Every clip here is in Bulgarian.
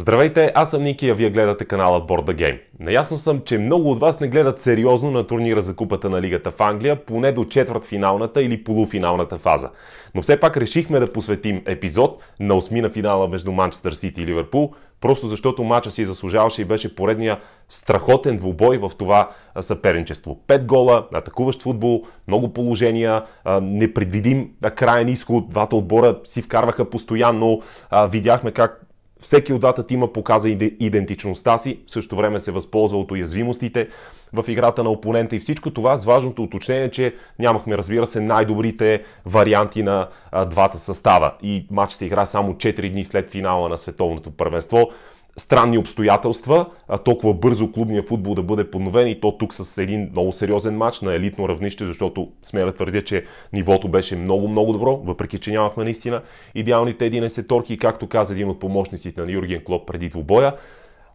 Здравейте, аз съм Ники, а вие гледате канала Board Game. Наясно съм, че много от вас не гледат сериозно на турнира за купата на лигата в Англия, поне до четвъртфиналната или полуфиналната фаза. Но все пак решихме да посветим епизод на осмина финала между Манчестър Сити и Ливърпул, просто защото мача си заслужаваше и беше поредния страхотен двубой в това съперничество. Пет гола, атакуващ футбол, много положения, непредвидим крайен изход, двата отбора си вкарваха постоянно, видяхме как всеки от двата тима показа идентичността си, в същото време се възползва от уязвимостите в играта на опонента и всичко това с важното уточнение, че нямахме, разбира се, най-добрите варианти на двата състава. И матч се игра само 4 дни след финала на световното първенство странни обстоятелства, толкова бързо клубния футбол да бъде подновен и то тук с един много сериозен матч на елитно равнище, защото смея да твърдя, че нивото беше много-много добро, въпреки че нямахме наистина идеалните 11 торки както каза един от помощниците на Юрген Клоп преди двубоя,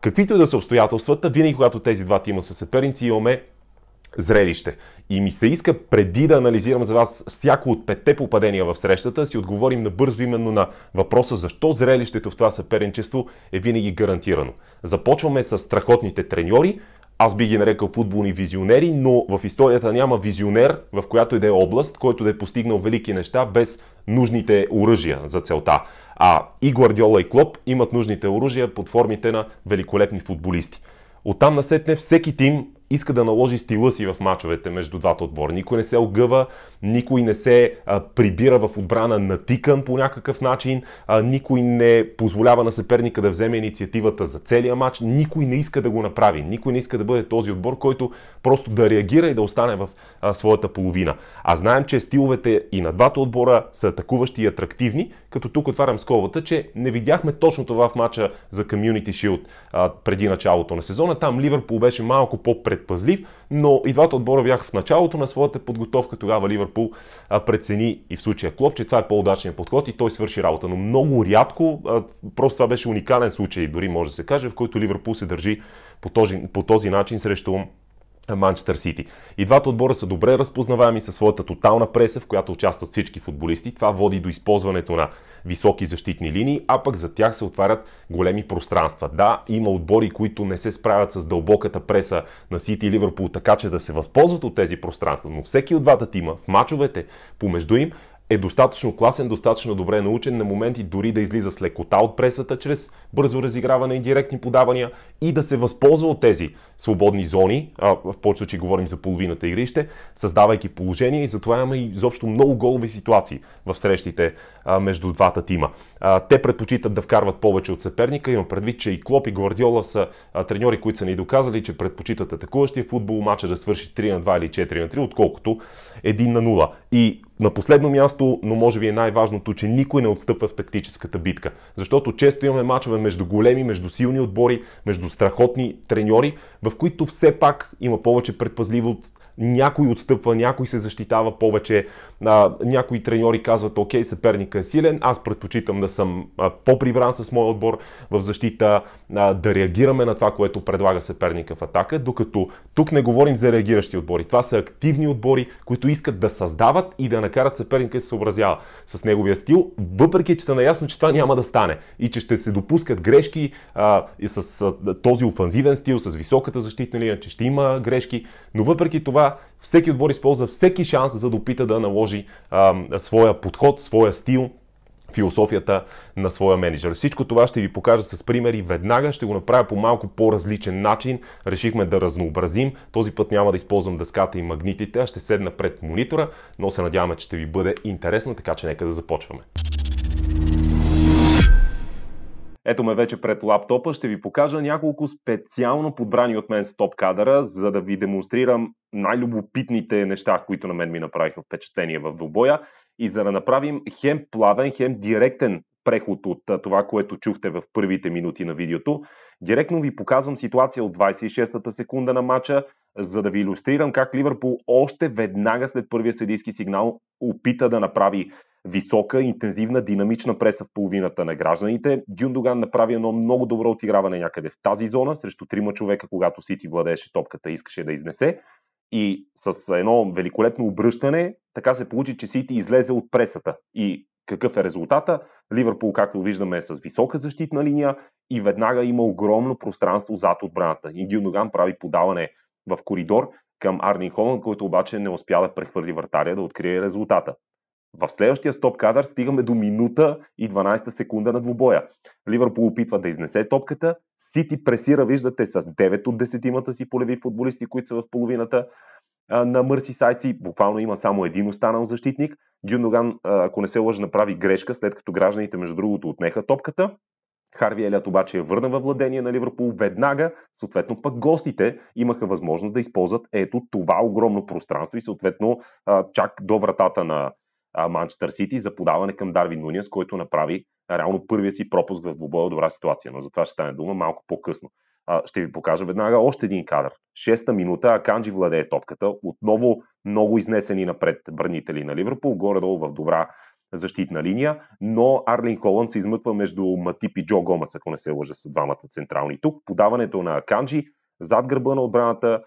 каквито и да са обстоятелствата, винаги когато тези два тима са съперници имаме зрелище. И ми се иска преди да анализирам за вас всяко от петте попадения в срещата, си отговорим набързо именно на въпроса защо зрелището в това съперничество е винаги гарантирано. Започваме с страхотните треньори, аз би ги нарекал футболни визионери, но в историята няма визионер, в която и да е област, който да е постигнал велики неща без нужните оръжия за целта. А и Гвардиола и Клоп имат нужните оръжия под формите на великолепни футболисти. Оттам насетне всеки тим иска да наложи стила си в мачовете между двата отбора. Никой не се огъва никой не се а, прибира в отбрана натикан по някакъв начин, а, никой не позволява на съперника да вземе инициативата за целия матч, никой не иска да го направи, никой не иска да бъде този отбор, който просто да реагира и да остане в а, своята половина. А знаем, че стиловете и на двата отбора са атакуващи и атрактивни, като тук отварям сковата, че не видяхме точно това в матча за Community Shield а, преди началото на сезона. Там Ливърпул беше малко по-предпазлив, но и двата отбора бяха в началото на своята подготовка. Тогава Ливърпул Ливърпул а, прецени и в случая Клоп, че това е по-удачният подход и той свърши работа. Но много рядко, а, просто това беше уникален случай, дори може да се каже, в който Ливърпул се държи по този, по този начин срещу Манчестър Сити. И двата отбора са добре разпознаваеми със своята тотална преса, в която участват всички футболисти. Това води до използването на високи защитни линии, а пък за тях се отварят големи пространства. Да, има отбори, които не се справят с дълбоката преса на Сити и Ливърпул, така че да се възползват от тези пространства, но всеки от двата тима в мачовете помежду им е достатъчно класен, достатъчно добре научен на моменти, дори да излиза с лекота от пресата чрез бързо разиграване и директни подавания и да се възползва от тези свободни зони, а, в повече случаи говорим за половината игрище, създавайки положение и затова имаме и изобщо много голови ситуации в срещите а, между двата тима. А, те предпочитат да вкарват повече от съперника, имам предвид, че и Клоп и Гвардиола са а, треньори, които са ни доказали, че предпочитат атакуващия футбол, мача да свърши 3 на 2 или 4 на 3, отколкото 1 на 0. И на последно място, но може би е най-важното, че никой не отстъпва в тактическата битка. Защото често имаме мачове между големи, между силни отбори, между страхотни треньори, в които все пак има повече предпазливост, някой отстъпва, някой се защитава повече, а, някои треньори казват, окей, съперника е силен, аз предпочитам да съм а, по-прибран с моя отбор в защита, а, да реагираме на това, което предлага съперника в атака, докато тук не говорим за реагиращи отбори. Това са активни отбори, които искат да създават и да накарат съперника да се съобразява с неговия стил, въпреки че са наясно, че това няма да стане и че ще се допускат грешки а, и с а, този офанзивен стил, с високата защитна линия, че ще има грешки, но въпреки това всеки отбор използва всеки шанс, за да опита да наложи а, своя подход, своя стил, философията на своя менеджер. Всичко това ще ви покажа с примери веднага, ще го направя по малко по-различен начин. Решихме да разнообразим. Този път няма да използвам дъската и магнитите, а ще седна пред монитора, но се надяваме, че ще ви бъде интересно, така че нека да започваме. Ето ме вече пред лаптопа, ще ви покажа няколко специално подбрани от мен стоп кадъра, за да ви демонстрирам най-любопитните неща, които на мен ми направиха впечатление в двубоя и за да направим хем плавен, хем директен преход от това, което чухте в първите минути на видеото. Директно ви показвам ситуация от 26-та секунда на матча, за да ви иллюстрирам как Ливърпул още веднага след първия съдийски сигнал опита да направи висока, интензивна, динамична преса в половината на гражданите. Гюндоган направи едно много добро отиграване някъде в тази зона, срещу трима човека, когато Сити владееше топката и искаше да изнесе. И с едно великолепно обръщане, така се получи, че Сити излезе от пресата. И какъв е резултата. Ливърпул, както виждаме, е с висока защитна линия и веднага има огромно пространство зад отбраната. И Дюноган прави подаване в коридор към Арни Холанд, който обаче не успя да прехвърли вратаря да открие резултата. В следващия стоп кадър стигаме до минута и 12 секунда на двубоя. Ливърпул опитва да изнесе топката. Сити пресира, виждате, с 9 от 10-мата си полеви футболисти, които са в половината на Мърси Сайци. Буквално има само един останал защитник. Гюндоган, ако не се лъжи, направи грешка, след като гражданите, между другото, отнеха топката. Харви Елят, обаче я върна във владение на Ливърпул веднага, съответно пък гостите имаха възможност да използват ето това огромно пространство и съответно чак до вратата на Манчестър Сити за подаване към Дарвин Нуниас, който направи реално първия си пропуск в двубоя добра ситуация, но за това ще стане дума малко по-късно. А, ще ви покажа веднага още един кадър. Шеста минута, Аканджи владее топката. Отново много изнесени напред бранители на Ливърпул, горе-долу в добра защитна линия, но Арлин Холанд се измъква между Матип и Джо Гомас, ако не се лъжа с двамата централни тук. Подаването на Канджи зад гърба на отбраната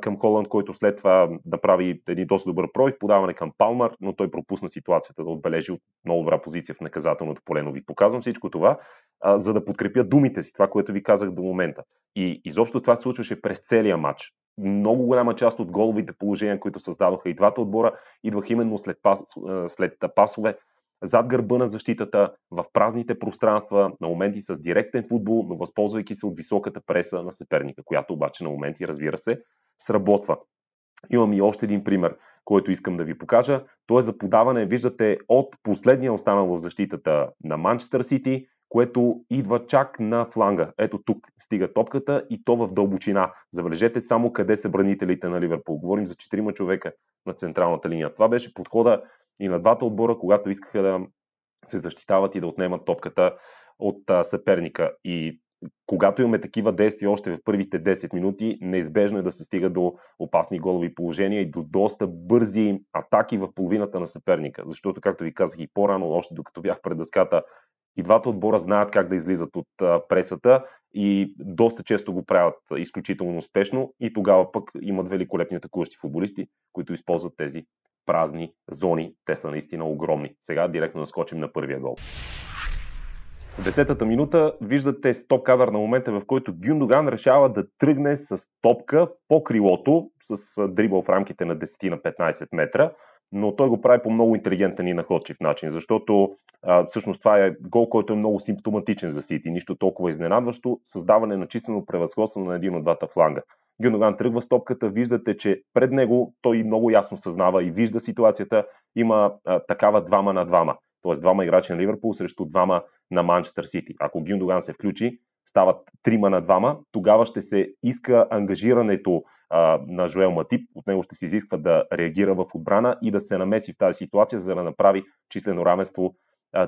към Холанд, който след това направи един доста добър прой подаване към Палмар, но той пропусна ситуацията да отбележи от много добра позиция в наказателното поле. Но ви показвам всичко това, за да подкрепя думите си, това, което ви казах до момента. И изобщо това се случваше през целия матч. Много голяма част от головите положения, които създадоха и двата отбора, идваха именно след, пас, след пасове зад гърба на защитата, в празните пространства, на моменти с директен футбол, но възползвайки се от високата преса на съперника, която обаче на моменти, разбира се, сработва. Имам и още един пример, който искам да ви покажа. То е за подаване, виждате, от последния останал в защитата на Манчестър Сити, което идва чак на фланга. Ето тук стига топката и то в дълбочина. Забележете само къде са бранителите на Ливерпул. Говорим за четирима човека на централната линия. Това беше подхода и на двата отбора, когато искаха да се защитават и да отнемат топката от а, съперника. И когато имаме такива действия още в първите 10 минути, неизбежно е да се стига до опасни голови положения и до доста бързи атаки в половината на съперника. Защото, както ви казах и по-рано, още докато бях пред дъската, и двата отбора знаят как да излизат от пресата и доста често го правят изключително успешно и тогава пък имат великолепни атакуващи футболисти, които използват тези празни зони. Те са наистина огромни. Сега директно наскочим на първия гол. В десетата минута виждате стоп кадър на момента, в който Гюндоган решава да тръгне с топка по крилото, с дрибъл в рамките на 10 на 15 метра, но той го прави по много интелигентен и находчив начин, защото а, всъщност това е гол, който е много симптоматичен за Сити, нищо толкова изненадващо, създаване на числено превъзходство на един от двата фланга. Гюндоган тръгва с топката, виждате, че пред него той много ясно съзнава и вижда ситуацията. Има а, такава двама на двама, т.е. двама играчи на Ливърпул срещу двама на Манчестър Сити. Ако Гюндоган се включи, стават трима на двама, тогава ще се иска ангажирането а, на Жоел Матип, от него ще се изисква да реагира в отбрана и да се намеси в тази ситуация, за да направи числено равенство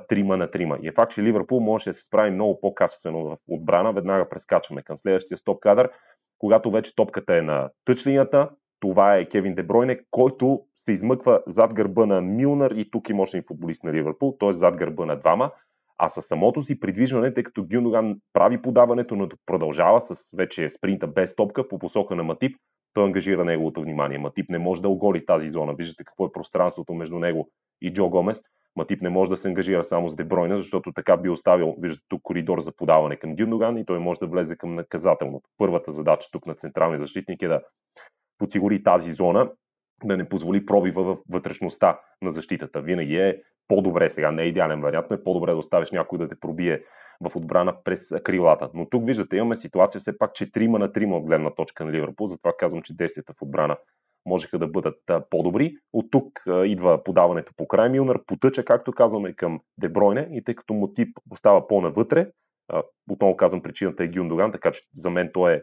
трима на трима. И е факт, че Ливърпул може да се справи много по-качествено в отбрана. Веднага прескачаме към следващия стоп кадър, когато вече топката е на тъчлинята, Това е Кевин Дебройне, който се измъква зад гърба на Милнар и тук е мощен футболист на Ливърпул, т.е. зад гърба на двама. А със самото си придвижване, тъй като Гюндоган прави подаването, но продължава с вече спринта без топка по посока на Матип, той ангажира неговото внимание. Матип не може да оголи тази зона. Виждате какво е пространството между него и Джо Гомес Матип не може да се ангажира само с Дебройна, защото така би оставил, виждате тук, коридор за подаване към Дюндоган и той може да влезе към наказателното. Първата задача тук на централния защитник е да подсигури тази зона, да не позволи пробива в вътрешността на защитата. Винаги е по-добре сега, не е идеален вариант, но е по-добре да оставиш някой да те пробие в отбрана през крилата. Но тук виждате, имаме ситуация все пак 4 на 3 от гледна точка на Ливърпул, затова казвам, че действията в отбрана можеха да бъдат по-добри. От тук идва подаването по край Милнер, потъча, както казваме, към Дебройне и тъй като Мотип остава по-навътре, отново казвам, причината е Гюндоган, така че за мен той е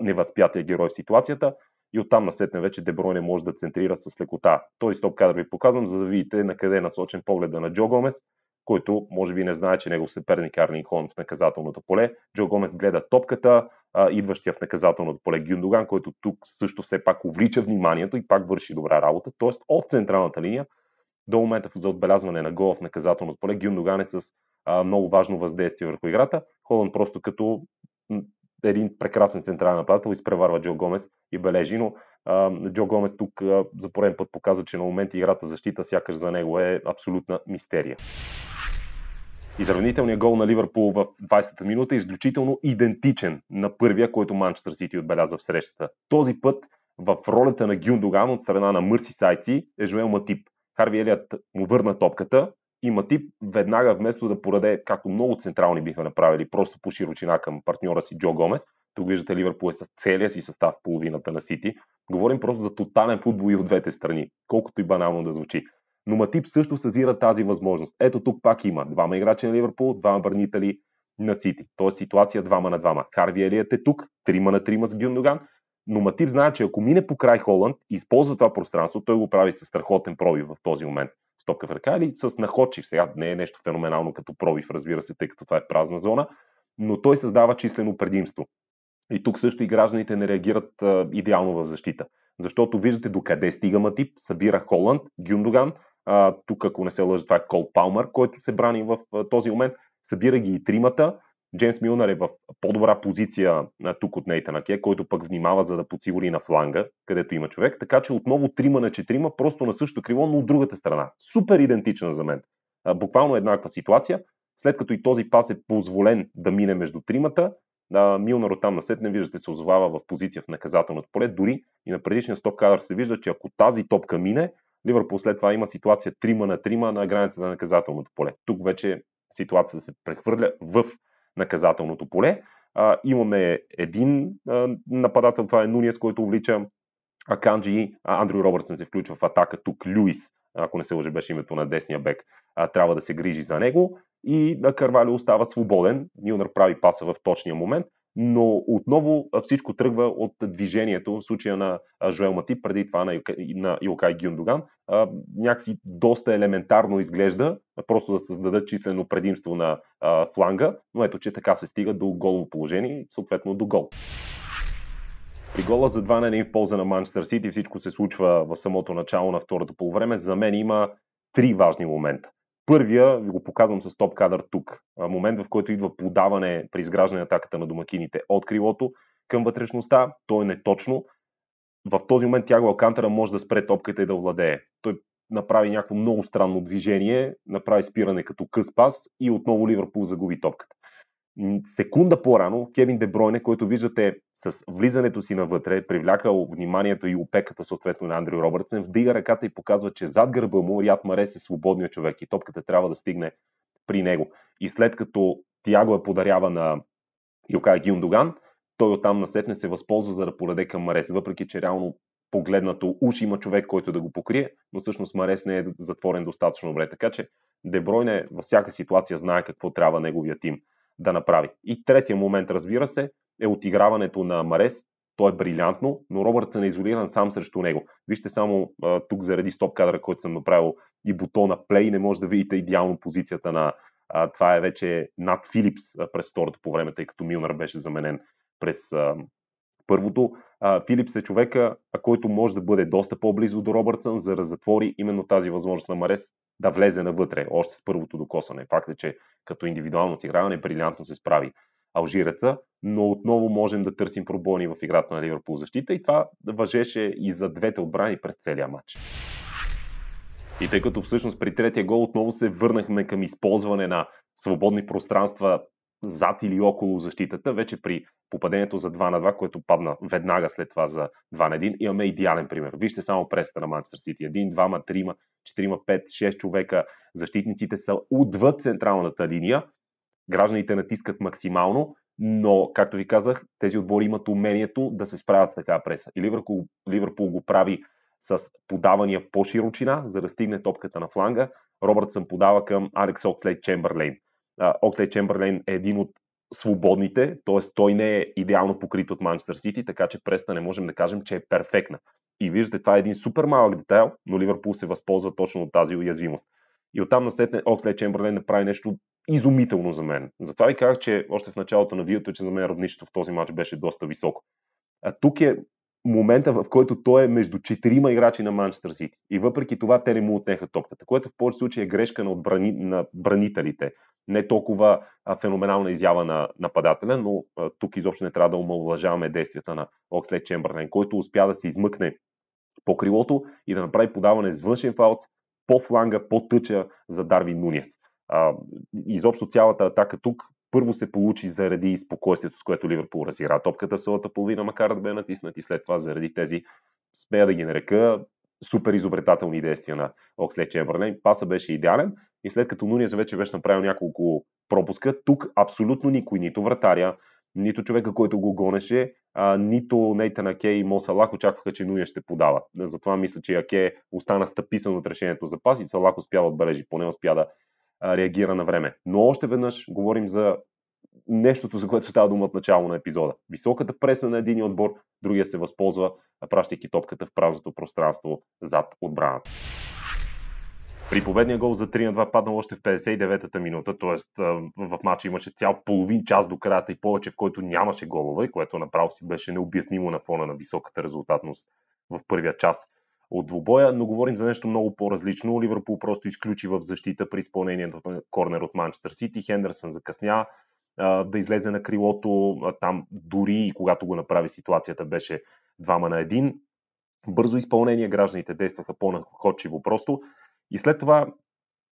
невъзпятия герой в ситуацията и оттам насетне вече Дебройне може да центрира с лекота. Този стоп кадър ви показвам, за да видите на къде е насочен погледа на Джо Гомес който може би не знае, че е негов съперник Арлин Хон в наказателното поле. Джо Гомес гледа топката, а, идващия в наказателното поле Гюндоган, който тук също все пак увлича вниманието и пак върши добра работа. Тоест от централната линия до момента за отбелязване на гол в наказателното поле Гюндоган е с а, много важно въздействие върху играта. Холанд просто като един прекрасен централен нападател, изпреварва Джо Гомес и бележи, но а, Джо Гомес тук а, за пореден път показа, че на момента играта в защита сякаш за него е абсолютна мистерия. Изравнителният гол на Ливърпул в 20-та минута е изключително идентичен на първия, който Манчестър Сити отбеляза в срещата. Този път в ролята на Гюндоган от страна на Мърси Сайци е Жоел Матип. Харви Елият му върна топката, и Матип веднага вместо да пораде, както много централни биха направили, просто по широчина към партньора си Джо Гомес, тук виждате Ливърпул е с целия си състав в половината на Сити, говорим просто за тотален футбол и от двете страни, колкото и банално да звучи. Но Матип също съзира тази възможност. Ето тук пак има двама играчи на Ливърпул, двама бранители на Сити. Тоест ситуация двама на двама. Харви Елият е тук, трима на трима с Гюндоган, но Матип знае, че ако мине по край Холанд, използва това пространство, той го прави със страхотен пробив в този момент – топка в ръка или с находчив. Сега не е нещо феноменално като пробив, разбира се, тъй като това е празна зона, но той създава числено предимство. И тук също и гражданите не реагират а, идеално в защита. Защото виждате докъде стига Матип, събира Холанд, Гюндоган, а, тук ако не се лъжа това е Кол Палмър, който се брани в а, този момент, събира ги и тримата, Джеймс Милнер е в по-добра позиция тук от Нейтан Аке, който пък внимава за да подсигури на фланга, където има човек. Така че отново трима на четирима, просто на същото криво, но от другата страна. Супер идентична за мен. Буквално еднаква ситуация. След като и този пас е позволен да мине между тримата, да, Милнар оттам насет не виждате се озовава в позиция в наказателното поле. Дори и на предишния стоп кадър се вижда, че ако тази топка мине, Ливърпул след това има ситуация 3 на трима на границата на наказателното поле. Тук вече ситуацията се прехвърля в наказателното поле. А, имаме един а, нападател, това е Нуниес, който увлича Аканджи. Андрю Робъртсън се включва в атака. Тук Люис, ако не се лъже беше името на десния бек, а, трябва да се грижи за него. И Карвалио остава свободен. Милнер прави паса в точния момент но отново всичко тръгва от движението, в случая на Жоел Мати, преди това на, на Илкай Гюндоган. Някакси доста елементарно изглежда, просто да създадат числено предимство на а, фланга, но ето, че така се стига до голово положение и съответно до гол. При гола за 2 на 1 в полза на Манчестър Сити всичко се случва в самото начало на второто полувреме. За мен има три важни момента. Първия ви го показвам с топ кадър тук. Момент, в който идва подаване при изграждане атаката на домакините от крилото към вътрешността. То е неточно. В този момент Тяго Алкантара може да спре топката и да владее. Той направи някакво много странно движение, направи спиране като къс пас и отново Ливърпул загуби топката. Секунда по-рано Кевин Дебройне, който виждате с влизането си навътре, привлякал вниманието и опеката съответно на Андрю Робъртсен, вдига ръката и показва, че зад гърба му Ряд Марес е свободният човек и топката трябва да стигне при него. И след като Тиаго я подарява на Йокай Гюндоган, той оттам насетне се възползва за да поледе към Марес, въпреки че реално погледнато уж има човек, който да го покрие, но всъщност Марес не е затворен достатъчно добре. Така че Дебройне във всяка ситуация знае какво трябва неговия тим да направи. И третия момент, разбира се, е отиграването на Марес. Той е брилянтно, но се не изолиран сам срещу него. Вижте само а, тук заради стоп кадра, който съм направил и бутона Play, не може да видите идеално позицията на а, това е вече над Филипс през второто по време, тъй като Милнар беше заменен през Първото, Филипс е човека, който може да бъде доста по-близо до Робъртсън, за да затвори именно тази възможност на Марес да влезе навътре, още с първото докосване. Факт е, че като индивидуално отиграване брилянтно се справи алжиреца, но отново можем да търсим пробойни в играта на Ливърпул защита и това въжеше и за двете отбрани през целия матч. И тъй като всъщност при третия гол отново се върнахме към използване на свободни пространства зад или около защитата, вече при попадението за 2 на 2, което падна веднага след това за 2 на 1, имаме идеален пример. Вижте само преста на Манчестър Сити. Един, двама, трима, 4, 5, 6 човека. Защитниците са отвъд централната линия. Гражданите натискат максимално, но, както ви казах, тези отбори имат умението да се справят с такава преса. И Ливърпул, Ливърпул го прави с подавания по широчина, за да стигне топката на фланга. Робъртсън подава към Алекс Окслей Чемберлейн. Окслей Чемберлейн е един от свободните, т.е. той не е идеално покрит от Манчестър Сити, така че преста не можем да кажем, че е перфектна. И виждате, това е един супер малък детайл, но Ливърпул се възползва точно от тази уязвимост. И оттам насетне Оксле Чемберлен направи нещо изумително за мен. Затова ви казах, че още в началото на видеото, че за мен равнището в този матч беше доста високо. А тук е момента, в който той е между четирима играчи на Манчестър Сити. И въпреки това те не му отнеха топката, което в повече случаи е грешка на, отбрани, на бранителите. Не толкова а, феноменална изява на нападателя, но а, тук изобщо не трябва да омалуважаваме действията на Окслед Чемберлен, който успя да се измъкне по крилото и да направи подаване с външен фалц по фланга, по тъча за Дарвин Нунес. А, изобщо цялата атака тук първо се получи заради спокойствието, с което Ливърпул разира топката в своята половина, макар да бе натиснат и след това заради тези, смея да ги нарека, супер изобретателни действия на Оксле Чемберлен. Паса беше идеален и след като Нуния за вече беше направил няколко пропуска, тук абсолютно никой, нито вратаря, нито човека, който го гонеше, а, нито Нейтан Аке и Мо Салах очакваха, че Нуния ще подава. Затова мисля, че Аке остана стъписан от решението за пас и Салах успя да отбележи, поне успя да реагира на време. Но още веднъж говорим за нещото, за което става дума от начало на епизода. Високата преса на един отбор, другия се възползва, пращайки топката в празното пространство зад отбраната. При победния гол за 3 на 2 паднал още в 59-та минута, т.е. в матча имаше цял половин час до краята и повече, в който нямаше голове, което направо си беше необяснимо на фона на високата резултатност в първия час от двубоя, но говорим за нещо много по-различно. Ливърпул просто изключи в защита при изпълнението на корнер от Манчестър Сити. Хендерсън закъсня да излезе на крилото. там дори и когато го направи ситуацията беше двама на един. Бързо изпълнение, гражданите действаха по-находчиво просто. И след това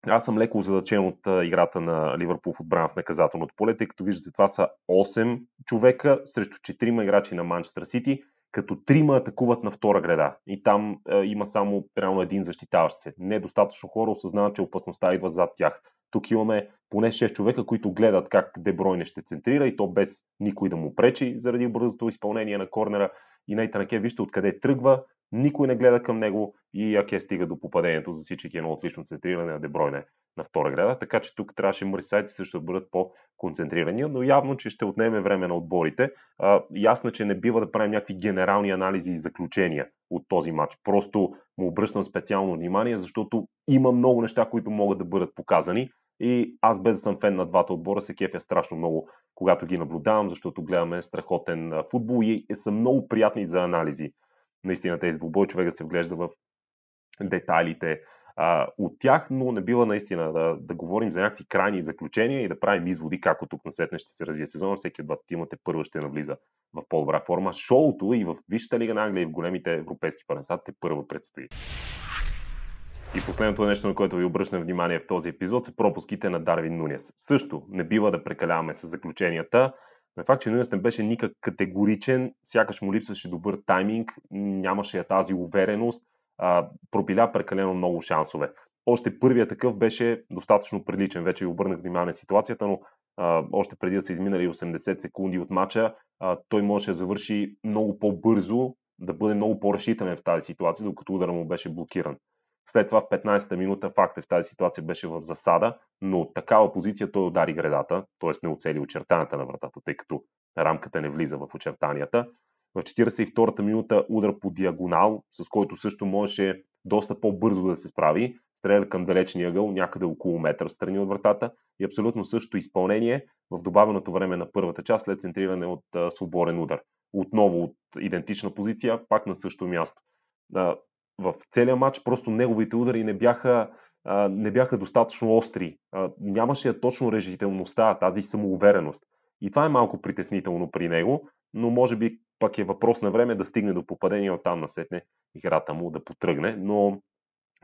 аз съм леко задачен от играта на Ливърпул в отбрана в наказателното поле, тъй като виждате това са 8 човека срещу 4 играчи на Манчестър Сити като трима атакуват на втора града и там е, има само реално един защитаващ се. Недостатъчно е хора осъзнават, че опасността идва зад тях. Тук имаме поне 6 човека, които гледат как Дебройне ще центрира и то без никой да му пречи заради бързото изпълнение на корнера. И Нейтанаке вижте откъде тръгва, никой не гледа към него и Аке стига до попадението, засичайки едно отлично центриране на Дебройне на втора града, така че тук трябваше морисайци също да бъдат по-концентрирани, но явно, че ще отнеме време на отборите. А, ясно, че не бива да правим някакви генерални анализи и заключения от този матч. Просто му обръщам специално внимание, защото има много неща, които могат да бъдат показани. И аз без да съм фен на двата отбора, се кефя страшно много, когато ги наблюдавам, защото гледаме страхотен футбол и е, са много приятни за анализи. Наистина тези двубой човека се вглежда в детайлите, а, от тях, но не бива наистина да, да говорим за някакви крайни заключения и да правим изводи как от тук насетне ще се развие сезона. Всеки от двата тимата първо ще навлиза в по-добра форма. Шоуто и в Висшата лига на Англия и в големите европейски първенства те първо предстои. И последното нещо, на което ви обръщам внимание в този епизод, са пропуските на Дарвин Нунес. Също не бива да прекаляваме с заключенията. На факт, че Нунес не беше никак категоричен, сякаш му липсваше добър тайминг, нямаше я тази увереност а, пропиля прекалено много шансове. Още първият такъв беше достатъчно приличен, вече ви обърнах внимание ситуацията, но а, още преди да са изминали 80 секунди от мача, а, той можеше да завърши много по-бързо, да бъде много по-решителен в тази ситуация, докато удара му беше блокиран. След това в 15-та минута факт е в тази ситуация беше в засада, но от такава позиция той удари гредата, т.е. не оцели очертанията на вратата, тъй като рамката не влиза в очертанията. В 42-та минута удар по диагонал, с който също можеше доста по-бързо да се справи. Стреля към далечния ъгъл, някъде около метър страни от вратата и абсолютно също изпълнение в добавеното време на първата част след центриране от а, свободен удар. Отново от идентична позиция, пак на същото място. А, в целия матч просто неговите удари не бяха, а, не бяха достатъчно остри. А, нямаше точно решителността, тази самоувереност. И това е малко притеснително при него, но може би пак е въпрос на време да стигне до попадение от там насетне играта му да потръгне, но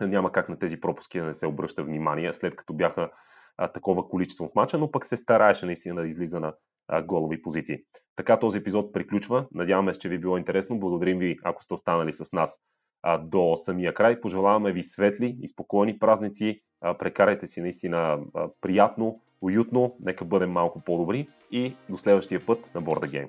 няма как на тези пропуски да не се обръща внимание, след като бяха а, такова количество в мача, но пък се стараеше наистина да излиза на а, голови позиции. Така този епизод приключва. Надяваме се, че ви е било интересно. Благодарим ви, ако сте останали с нас а, до самия край. Пожелаваме ви светли и спокойни празници. А, прекарайте си наистина а, приятно, уютно. Нека бъдем малко по-добри и до следващия път на Борда Гейм.